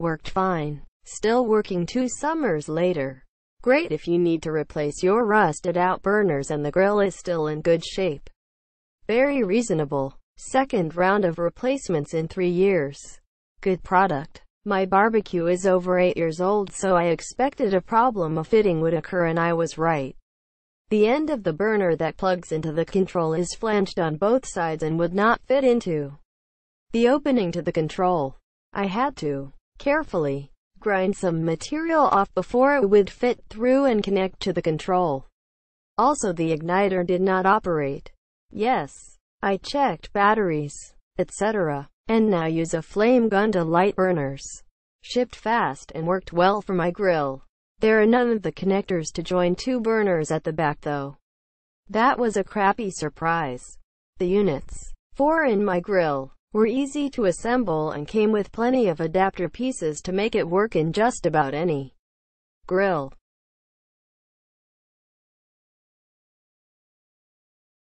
Worked fine. Still working two summers later. Great if you need to replace your rusted out burners and the grill is still in good shape. Very reasonable. Second round of replacements in three years. Good product. My barbecue is over 8 years old so I expected a problem of fitting would occur and I was right. The end of the burner that plugs into the control is flanged on both sides and would not fit into the opening to the control. I had to Carefully, grind some material off before it would fit through and connect to the control. Also the igniter did not operate. Yes, I checked batteries, etc. And now use a flame gun to light burners. Shipped fast and worked well for my grill. There are none of the connectors to join two burners at the back though. That was a crappy surprise. The units. Four in my grill were easy to assemble and came with plenty of adapter pieces to make it work in just about any grill.